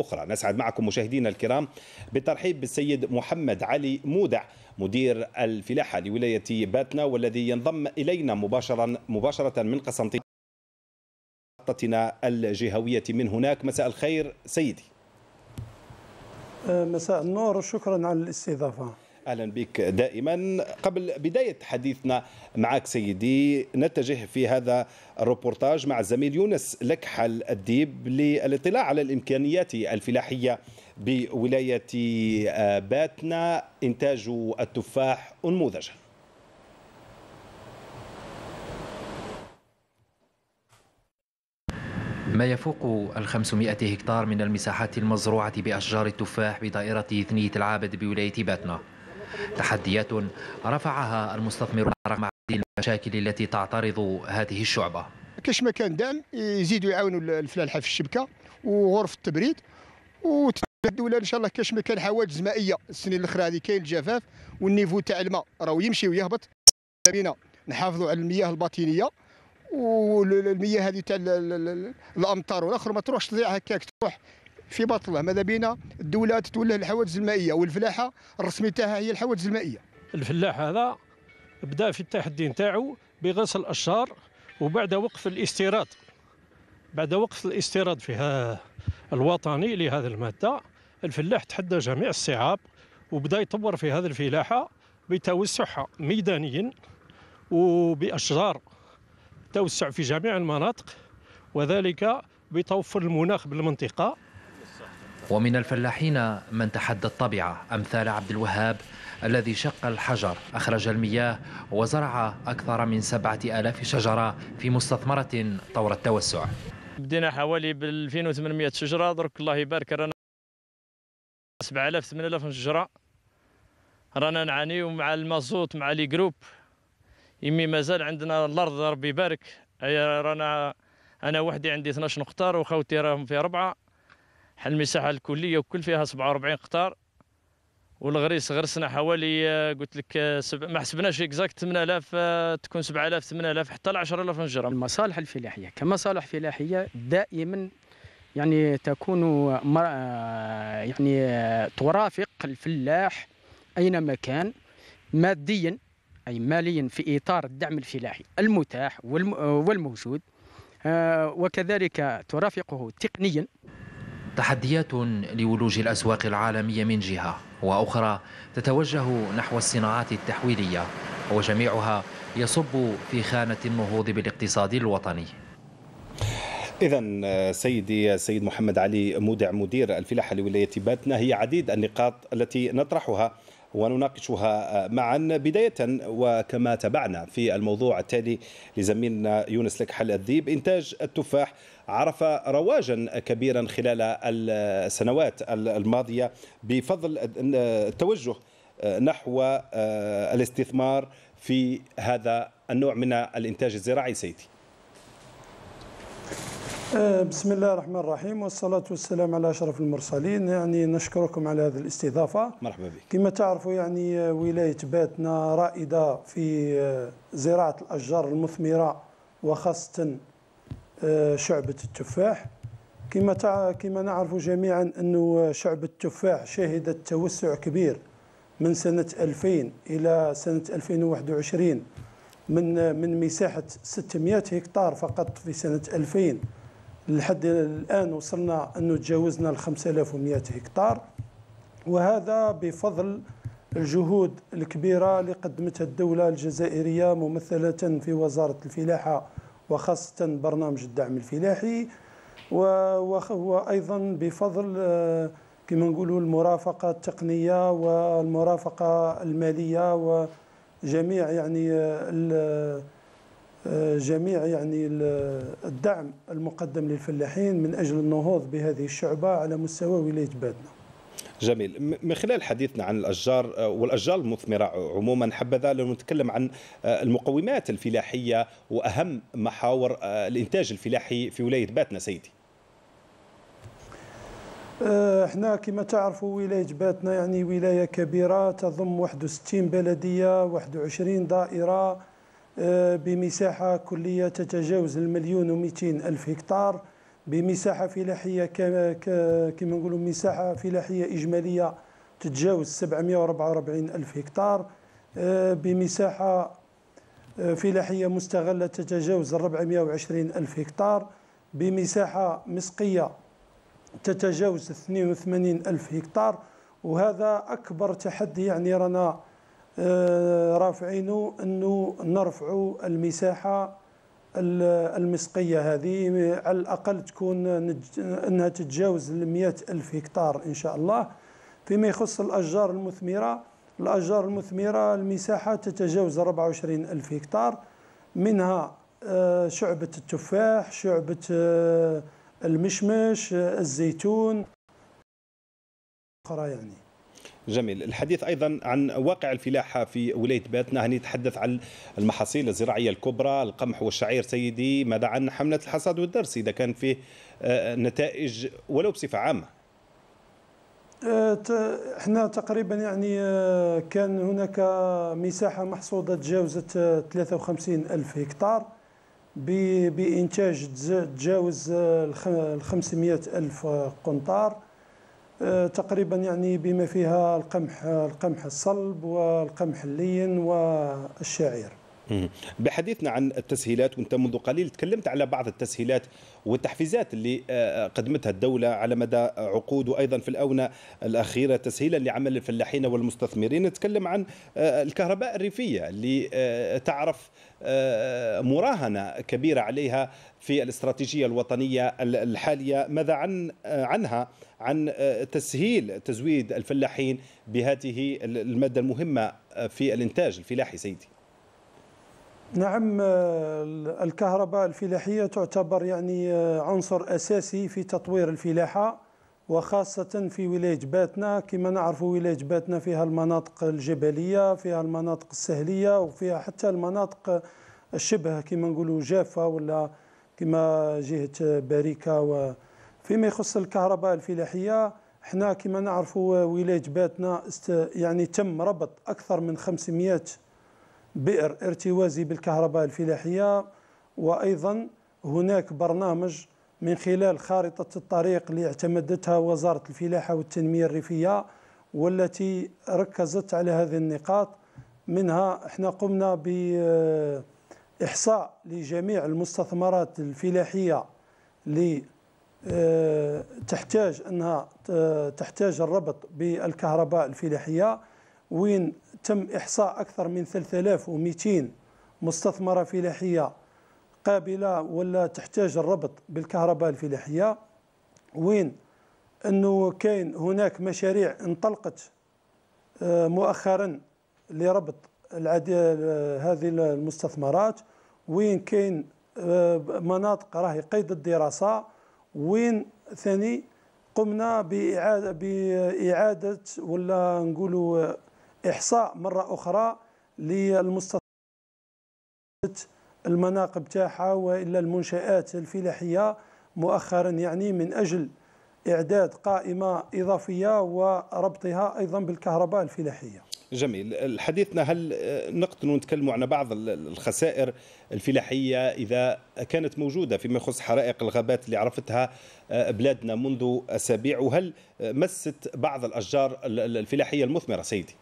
أخرى نسعد معكم مشاهدينا الكرام بالترحيب بالسيد محمد علي مودع مدير الفلاحة لولاية باتنا والذي ينضم إلينا مباشرة, مباشرة من قسنطين محطتنا الجهوية من هناك مساء الخير سيدي مساء النور وشكرا على الاستضافة اهلا بك دائما قبل بدايه حديثنا معك سيدي نتجه في هذا الروبورتاج مع الزميل يونس لكحل الديب للاطلاع على الامكانيات الفلاحيه بولايه آه، باتنا انتاج التفاح انموذجا ما يفوق ال 500 هكتار من المساحات المزروعة بأشجار التفاح بدائرة ثنية العابد بولاية باتنا تحديات رفعها المستثمرون رغم عدد المشاكل التي تعترض هذه الشعبة كاش ما كان دام يزيدوا يعاونوا الفلاحة في الشبكة وغرف التبريد الدولة ان شاء الله كاش ما كان حواجز مائية السنين الأخرى هذه كاين الجفاف والنيفو تاع الماء راهو يمشي ويهبط بينا نحافظوا على المياه الباطنية والمياه هذه تاع الامطار والاخر ما تروحش تضيع هكاك تروح في بطله ماذا بينا الدوله تتولى الحوادث المائيه والفلاحه الرسمي تاعها هي الحوادث المائيه الفلاح هذا بدا في التحدي نتاعو بغسل الأشجار وبعد وقف الاستيراد بعد وقف الاستيراد فيها الوطني لهذه الماده الفلاح تحدى جميع الصعاب وبدا يطور في هذه الفلاحه بتوسعها ميدانيا وباشجار توسع في جميع المناطق وذلك بتوفر المناخ بالمنطقه ومن الفلاحين من تحدى الطبيعة أمثال عبد الوهاب الذي شق الحجر أخرج المياه وزرع أكثر من سبعة آلاف شجرة في مستثمرة طور التوسع بدينا حوالي ب 2800 شجره درك الله يبارك رانا 7000 8000 شجره رانا نعانيو مع المازوت مع لي جروب يمي مازال عندنا الارض ربي يبارك رانا انا وحدي عندي 12 نقطار وخوتي راهم في اربعه المساحه الكليه وكل فيها 47 قطار والغريس غرسنا حوالي آه، قلت لك آه، سب... ما حسبناش اكزاكت 8000 آه، تكون 7000 8000 حتى ل 10000 نجره المصالح الفلاحيه كمصالح فلاحيه دائما يعني تكون مر... يعني ترافق الفلاح اينما كان ماديا اي ماليا في اطار الدعم الفلاحي المتاح والم... والموجود وكذلك ترافقه تقنيا تحديات لولوج الأسواق العالمية من جهة وأخرى تتوجه نحو الصناعات التحويلية وجميعها يصب في خانة النهوض بالاقتصاد الوطني إذا سيدي السيد محمد علي مودع مدير الفلاحة لولاية باتنا هي عديد النقاط التي نطرحها ونناقشها معا بداية وكما تابعنا في الموضوع التالي لزميلنا يونس لكحل الذيب إنتاج التفاح عرف رواجا كبيرا خلال السنوات الماضيه بفضل التوجه آه، نحو آه، الاستثمار في هذا النوع من الانتاج الزراعي سيدي آه، بسم الله الرحمن الرحيم والصلاة والسلام على أشرف المرسلين يعني نشكركم على هذه الاستضافة مرحبا بك كما تعرفوا يعني ولاية باتنا رائدة في زراعة الأشجار المثمرة وخاصة آه، شعبة التفاح كما كما نعرف جميعا أن شعبة التفاح شهدت توسع كبير من سنة 2000 إلى سنة 2021 من من مساحة 600 هكتار فقط في سنة 2000 لحد الآن وصلنا أنه تجاوزنا ال 5100 هكتار وهذا بفضل الجهود الكبيرة اللي قدمتها الدولة الجزائرية ممثلة في وزارة الفلاحة وخاصة برنامج الدعم الفلاحي وأيضا بفضل آه، كما نقولوا المرافقة التقنية والمرافقة المالية وجميع يعني آه، جميع يعني الدعم المقدم للفلاحين من أجل النهوض بهذه الشعبة على مستوى ولاية بادنا جميل من خلال حديثنا عن الأشجار آه، والأشجار المثمرة عموما حبذا لو نتكلم عن آه، المقومات الفلاحية وأهم محاور آه، الإنتاج الفلاحي في ولاية باتنا سيدي احنا كما تعرفوا ولايه باتنا يعني ولايه كبيره تضم 61 بلديه 21 دائره بمساحه كليه تتجاوز المليون و200 الف هكتار بمساحه فلاحيه كما كما نقولوا مساحه فلاحيه اجماليه تتجاوز 744 الف هكتار آه، بمساحه آه، فلاحيه مستغله تتجاوز 420 الف هكتار بمساحه مسقيه تتجاوز 82 الف هكتار وهذا اكبر تحدي يعني رانا آه، رافعينه انه نرفعوا المساحه المسقية هذه على الأقل تكون أنها تتجاوز المئة ألف هكتار إن شاء الله فيما يخص الأشجار المثمرة الأشجار المثمرة المساحة تتجاوز 24 ألف هكتار منها آه، شعبة التفاح شعبة آه، المشمش آه، الزيتون أخرى يعني جميل الحديث أيضا عن واقع الفلاحة في ولاية باتنا هنتحدث عن المحاصيل الزراعية الكبرى القمح والشعير سيدي ماذا عن حملة الحصاد والدرس إذا كان فيه آه، نتائج ولو بصفة عامة آه، احنا تقريبا يعني آه، كان هناك مساحة محصودة تجاوزت 53 ألف هكتار بإنتاج تجاوز ال 500 ألف قنطار آه، تقريبا يعني بما فيها القمح القمح الصلب والقمح اللين والشعير بحديثنا عن التسهيلات وانت منذ قليل تكلمت على بعض التسهيلات والتحفيزات اللي آه، آه، قدمتها الدوله على مدى عقود وايضا في الاونه الاخيره تسهيلا لعمل الفلاحين والمستثمرين نتكلم عن آه، الكهرباء الريفيه اللي تعرف مراهنه كبيره عليها في الاستراتيجيه الوطنيه الحاليه ماذا عن عنها عن تسهيل تزويد الفلاحين بهذه الماده المهمه في الانتاج الفلاحي سيدي نعم آه، الكهرباء الفلاحية تعتبر يعني آه، عنصر أساسي في تطوير الفلاحة وخاصة في ولاية باتنا كما نعرف ولاية باتنا فيها المناطق الجبلية فيها المناطق السهلية وفيها حتى المناطق الشبه كما نقولوا جافة ولا كما جهة باريكا وفيما يخص الكهرباء الفلاحية احنا كما نعرف آه، ولاية باتنا يعني تم ربط أكثر من 500 بئر ارتوازي بالكهرباء الفلاحية وأيضا هناك برنامج من خلال خارطة الطريق اللي اعتمدتها وزارة الفلاحة والتنمية الريفية والتي ركزت على هذه النقاط منها احنا قمنا بإحصاء لجميع المستثمرات الفلاحية اللي آه، تحتاج أنها آه، تحتاج الربط بالكهرباء الفلاحية وين تم إحصاء أكثر من 3200 مستثمرة فلاحية قابلة ولا تحتاج الربط بالكهرباء الفلاحية وين أنه كاين هناك مشاريع انطلقت آه، مؤخرا لربط آه، هذه المستثمرات وين كاين آه، مناطق راهي قيد الدراسة وين ثاني قمنا بإعادة, بإعادة ولا نقولوا إحصاء مرة أخرى للمستطيلات المناقب تاعها وإلا المنشآت الفلاحية مؤخرا يعني من أجل إعداد قائمة إضافية وربطها أيضا بالكهرباء الفلاحية جميل حديثنا هل نقدر نتكلم عن بعض الخسائر الفلاحية إذا كانت موجودة فيما يخص حرائق الغابات اللي عرفتها آه، بلادنا منذ أسابيع وهل مست بعض الأشجار الفلاحية المثمرة سيدي؟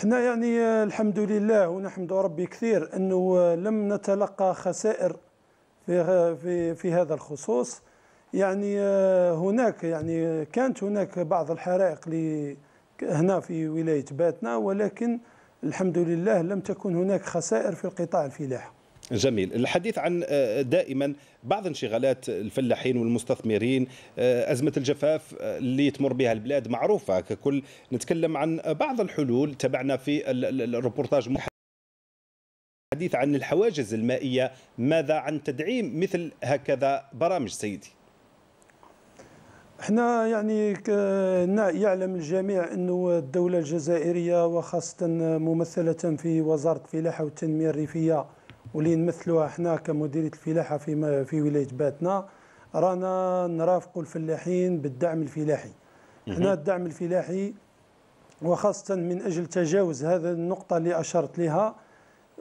احنا يعني آه، الحمد لله ونحمد ربي كثير انه آه، لم نتلقى خسائر في في في هذا الخصوص يعني آه، هناك يعني كانت هناك بعض الحرائق هنا في ولايه باتنا ولكن الحمد لله لم تكن هناك خسائر في القطاع الفلاحي جميل الحديث عن آه، دائما بعض انشغالات الفلاحين والمستثمرين آه، أزمة الجفاف آه، اللي تمر بها البلاد معروفة ككل نتكلم عن بعض الحلول تبعنا في الروبورتاج الحديث عن الحواجز المائية ماذا عن تدعيم مثل هكذا برامج سيدي احنا يعني يعلم الجميع انه الدولة الجزائرية وخاصة ممثلة في وزارة الفلاحة والتنمية الريفية واللي نمثلوها حنا كمديريه الفلاحه في في ولايه باتنا رانا نرافقوا الفلاحين بالدعم الفلاحي هنا الدعم الفلاحي وخاصة من أجل تجاوز هذا النقطة اللي أشرت لها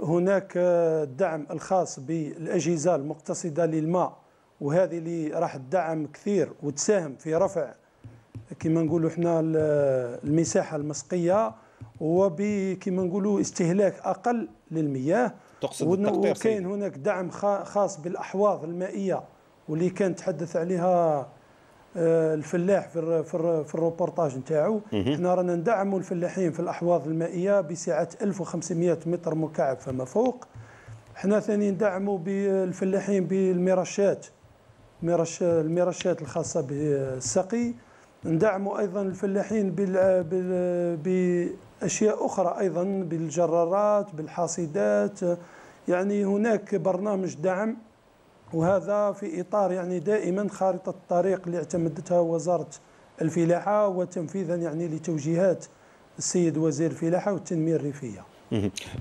هناك الدعم الخاص بالأجهزة المقتصدة للماء وهذه اللي راح تدعم كثير وتساهم في رفع كما نقولوا احنا المساحة المسقية وبكما نقولوا استهلاك أقل للمياه تقصد التقطير وكاين هناك دعم خاص بالاحواض المائيه واللي كان تحدث عليها آه، الفلاح في في الروبورتاج نتاعو حنا رانا ندعموا الفلاحين في الاحواض المائيه بسعه 1500 متر مكعب فما فوق حنا ثاني ندعموا بالفلاحين بالمرشات مرش المرشات الخاصه بالسقي ندعموا ايضا الفلاحين بال أشياء أخرى أيضا بالجرارات بالحاصدات يعني هناك برنامج دعم وهذا في إطار يعني دائما خارطة الطريق اللي اعتمدتها وزارة الفلاحة وتنفيذا يعني لتوجيهات السيد وزير الفلاحة والتنمية الريفية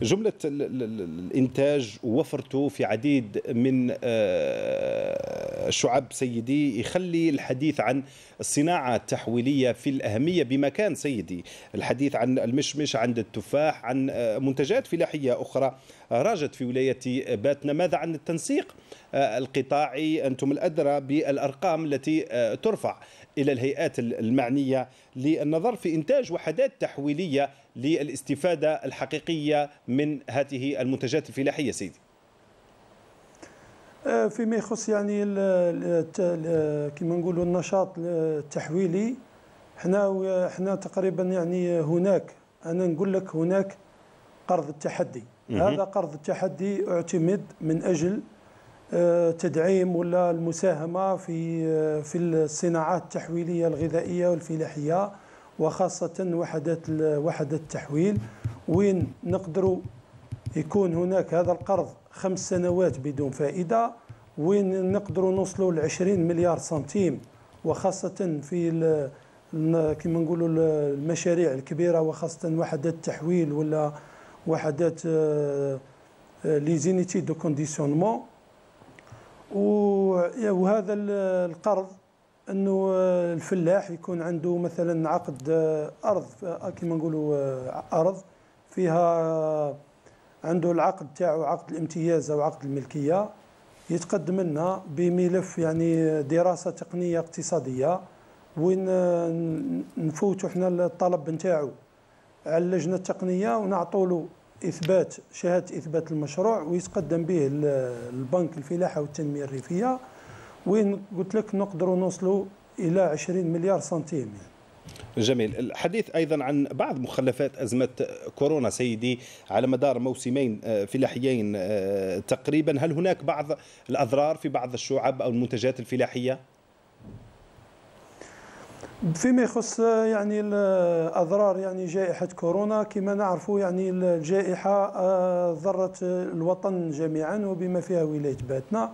جملة الإنتاج ووفرته في عديد من آه، شعب سيدي يخلي الحديث عن الصناعة التحويلية في الأهمية بمكان سيدي الحديث عن المشمش عند التفاح عن آه، منتجات فلاحية أخرى راجت في ولاية باتنا ماذا عن التنسيق آه، القطاعي أنتم الأدرى بالأرقام التي ترفع إلى الهيئات المعنية للنظر في إنتاج وحدات تحويلية للاستفادة الحقيقية من هذه المنتجات الفلاحية سيدي آه، فيما يخص يعني كما نقولوا النشاط التحويلي حنا حنا تقريبا يعني هناك انا نقول لك هناك قرض التحدي هذا قرض التحدي اعتمد من اجل آه، تدعيم ولا المساهمه في آه، في الصناعات التحويليه الغذائيه والفلاحيه وخاصة وحدات وحدة التحويل وين نقدروا يكون هناك هذا القرض خمس سنوات بدون فائدة وين نقدروا نوصلوا ل 20 مليار سنتيم وخاصة في كما نقولوا المشاريع الكبيرة وخاصة وحدات التحويل ولا وحدات لي زينيتي دو كونديسيونمون وهذا القرض انه آه، الفلاح يكون عنده مثلا عقد آه، ارض آه، كما نقولوا ارض فيها عنده العقد تاعو عقد الامتياز او عقد الملكيه يتقدم لنا بملف يعني دراسه تقنيه اقتصاديه وين نفوتوا حنا الطلب نتاعو على اللجنه التقنيه ونعطوا له اثبات شهاده اثبات المشروع ويتقدم به البنك الفلاحه والتنميه الريفيه وين قلت لك نقدروا نوصلوا الى 20 مليار سنتيم يعني. جميل الحديث أيضا عن بعض مخلفات أزمة كورونا سيدي على مدار موسمين آه، فلاحيين آه، تقريبا هل هناك بعض الأضرار في بعض الشعب أو المنتجات الفلاحية؟ فيما يخص آه، يعني الاضرار يعني جائحه كورونا كما نعرفوا يعني الجائحه ضرت الوطن جميعا وبما فيها ولايه باتنا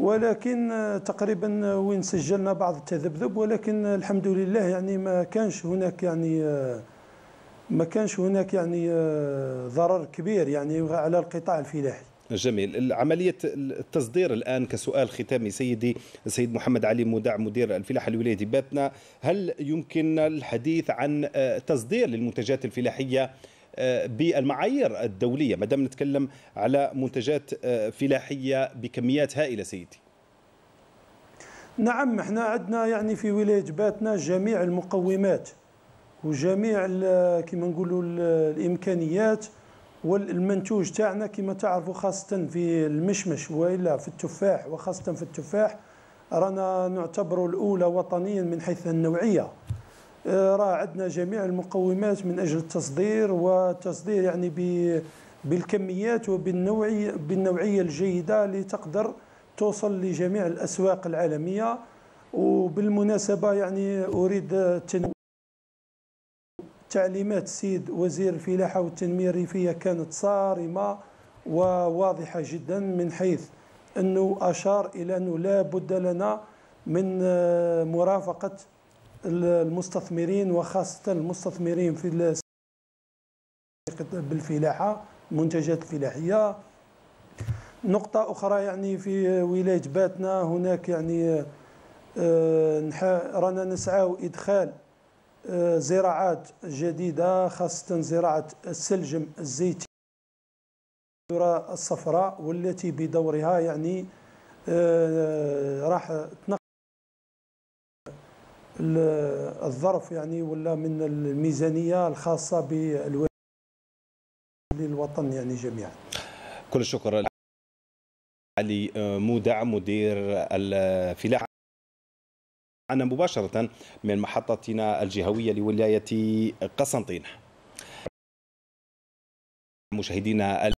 ولكن تقريبا وين سجلنا بعض التذبذب ولكن الحمد لله يعني ما كانش هناك يعني ما كانش هناك يعني ضرر كبير يعني على القطاع الفلاحي جميل عملية التصدير الآن كسؤال ختامي سيدي سيد محمد علي مدع مدير الفلاحة الولاية باتنا هل يمكن الحديث عن تصدير للمنتجات الفلاحية بالمعايير الدوليه ما دام نتكلم على منتجات آه، فلاحيه بكميات هائله سيدي نعم احنا عندنا يعني في ولايه باتنا جميع المقومات وجميع كما نقولوا الامكانيات والمنتوج تاعنا كما تعرفوا خاصه في المشمش والا في التفاح وخاصه في التفاح رانا نعتبر الاولى وطنيا من حيث النوعيه آه، راه عندنا جميع المقومات من اجل التصدير والتصدير يعني بالكميات وبالنوعيه بالنوعيه الجيده لتقدر توصل لجميع الاسواق العالميه وبالمناسبه يعني اريد تعليمات السيد وزير الفلاحه والتنميه الريفيه كانت صارمه وواضحه جدا من حيث انه اشار الى انه لا بد لنا من آه، مرافقه المستثمرين وخاصة المستثمرين في بالفلاحة منتجات فلاحية نقطة أخرى يعني في ولاية باتنا هناك يعني آه، رانا نسعى إدخال آه، زراعات جديدة خاصة زراعة السلجم الزيتي الصفراء والتي بدورها يعني آه، راح تنقل الظرف يعني ولا من الميزانيه الخاصه بالولايه للوطن يعني جميعا كل الشكر علي آه، مودع مدير الفلاحه أنا مباشرة من محطتنا الجهوية لولاية قسنطينة مشاهدينا